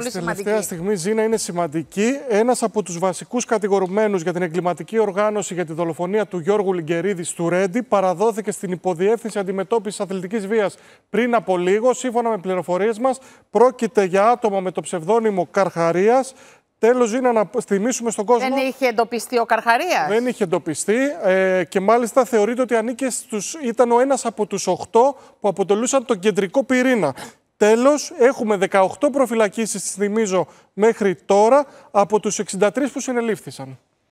Πολύ τελευταία στιγμή, Ζήνα, είναι σημαντική. Ένας από τους βασικούς κατηγορουμένους για την εγκληματική οργάνωση για τη δολοφονία του Γιώργου Λιγκερίδης του Ρέντι παραδόθηκε στην υποδιεύθυνση αντιμετώπισης αθλητικής βίας πριν από λίγο. Σύμφωνα με πληροφορίες μας, πρόκειται για άτομα με το ψευδόνυμο Καρχαρίας. Τέλος, Ζήνα, να θυμίσουμε στον κόσμο. Δεν είχε εντοπιστεί ο Καρχαρίας. Δεν είχε εντοπιστεί ε, και μάλιστα θεωρείται ότι ανήκε στους... ήταν ο ένας από τους 8 που αποτελούσαν τον κεντρικό πυρήνα. Τέλος, έχουμε 18 προφυλακίσεις, θυμίζω, μέχρι τώρα από τους 63 που συνελήφθησαν.